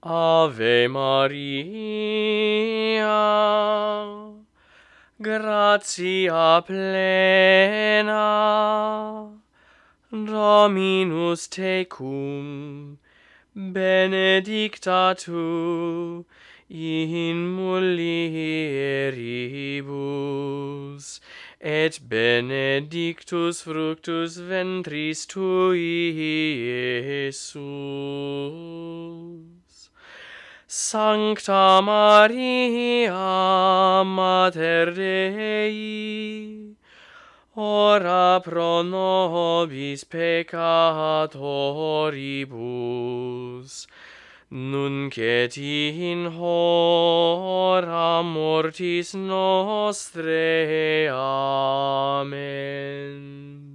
Ave Maria, gratia plena, Dominus tecum, benedicta tu in mulieribus, et benedictus fructus ventris tui, Iesus. Sancta Maria Mater Dei, ora pro nobis peccatoribus, nunc et in hora mortis nostre. Amen.